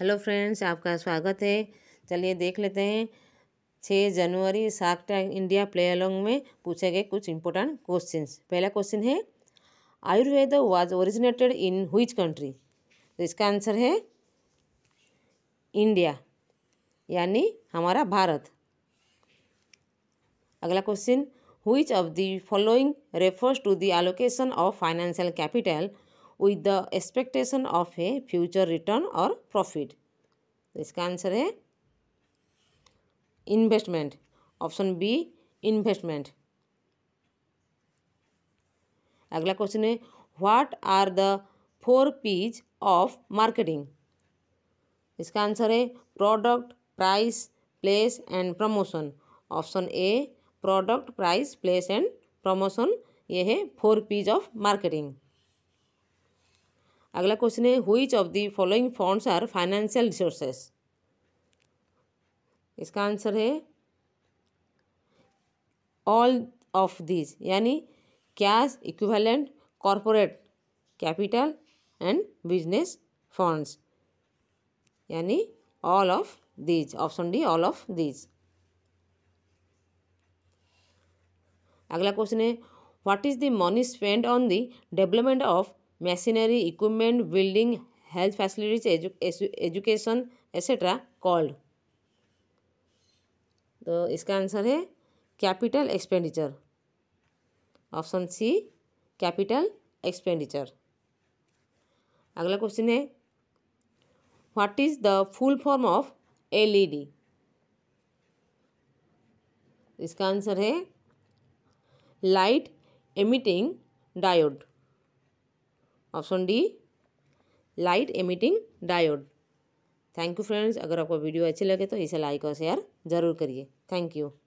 hello friends आपका स्वागत है चलिए देख लेते हैं छः जनवरी टैंक इंडिया प्ले अलॉन्ग में पूछे गए कुछ इंपॉर्टेंट क्वेश्चंस पहला क्वेश्चन है Ayurveda was originated in which country तो इसका आंसर है इंडिया यानी हमारा भारत अगला question which of the following refers to the allocation of financial capital the expectation of a future return और प्रॉफिट तो इसका आंसर है इन्वेस्टमेंट ऑप्शन बी इन्वेस्टमेंट अगला क्वेश्चन है what are the four Ps of marketing इसका answer है product price place and promotion option A product price place and promotion ये है फोर पीज ऑफ मार्केटिंग अगला क्वेश्चन है which of the following funds are financial resources इसका answer है all of these यानी cash equivalent corporate capital and business funds यानी all of these option D all of these अगला question है what is the money spend on the development of machinery equipment building health facilities education etcetera called तो इसका answer है capital expenditure option C capital expenditure अगला question है what is the full form of LED इसका answer है light emitting diode option D light emitting diode thank you friends अगर आपको video अच्छी लगे तो इसे लाइक और शेयर ज़रूर करिए थैंक यू